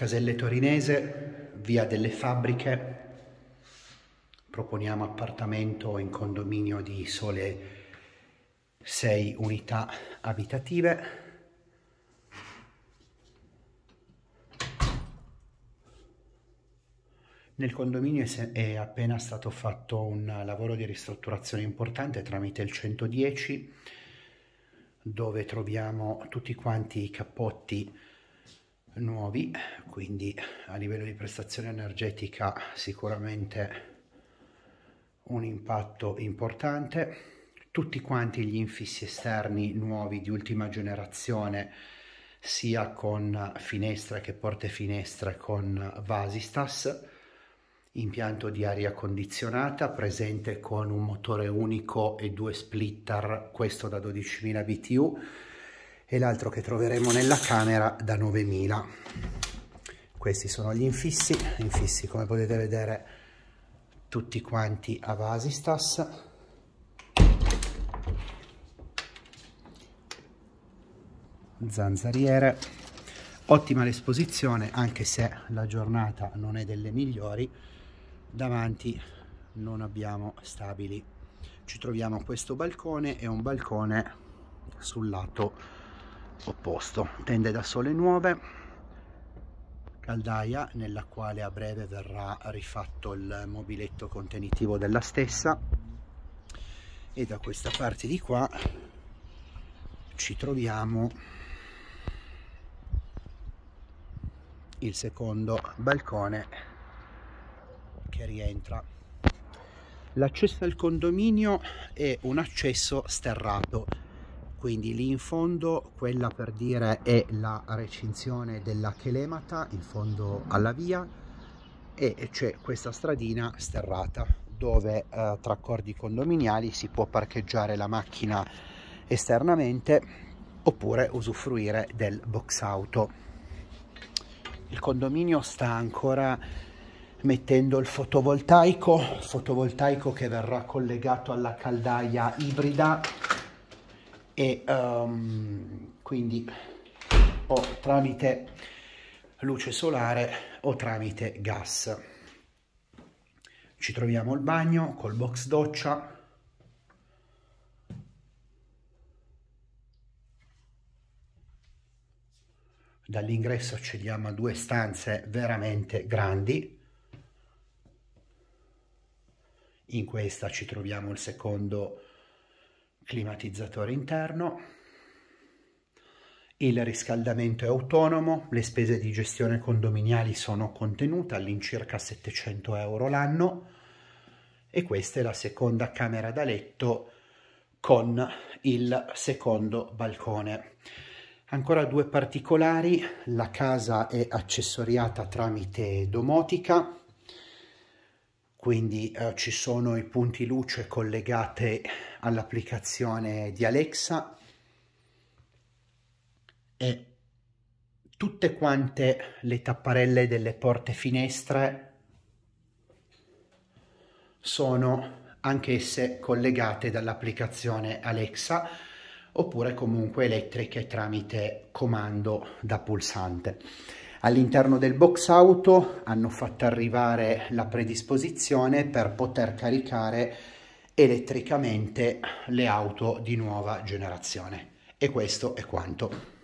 Caselle Torinese, via delle fabbriche, proponiamo appartamento in condominio di sole 6 unità abitative. Nel condominio è appena stato fatto un lavoro di ristrutturazione importante tramite il 110 dove troviamo tutti quanti i cappotti nuovi quindi a livello di prestazione energetica sicuramente un impatto importante tutti quanti gli infissi esterni nuovi di ultima generazione sia con finestre che porte finestre con Vasistas impianto di aria condizionata presente con un motore unico e due splitter questo da 12.000 BTU e l'altro che troveremo nella camera da 9000 questi sono gli infissi infissi come potete vedere tutti quanti a Vasistas zanzariere ottima l'esposizione anche se la giornata non è delle migliori davanti non abbiamo stabili ci troviamo questo balcone e un balcone sul lato opposto tende da sole nuove caldaia nella quale a breve verrà rifatto il mobiletto contenitivo della stessa e da questa parte di qua ci troviamo il secondo balcone che rientra l'accesso al condominio è un accesso sterrato quindi lì in fondo quella per dire è la recinzione della Chelemata in fondo alla via e c'è questa stradina sterrata dove eh, tra accordi condominiali si può parcheggiare la macchina esternamente oppure usufruire del box auto il condominio sta ancora mettendo il fotovoltaico fotovoltaico che verrà collegato alla caldaia ibrida e um, quindi o tramite luce solare o tramite gas. Ci troviamo al bagno col box doccia. Dall'ingresso accediamo a due stanze veramente grandi. In questa ci troviamo il secondo climatizzatore interno, il riscaldamento è autonomo, le spese di gestione condominiali sono contenute all'incirca 700 euro l'anno e questa è la seconda camera da letto con il secondo balcone. Ancora due particolari, la casa è accessoriata tramite domotica, quindi eh, ci sono i punti luce collegati all'applicazione di Alexa e tutte quante le tapparelle delle porte finestre sono anch'esse collegate dall'applicazione Alexa oppure comunque elettriche tramite comando da pulsante. All'interno del box auto hanno fatto arrivare la predisposizione per poter caricare elettricamente le auto di nuova generazione. E questo è quanto.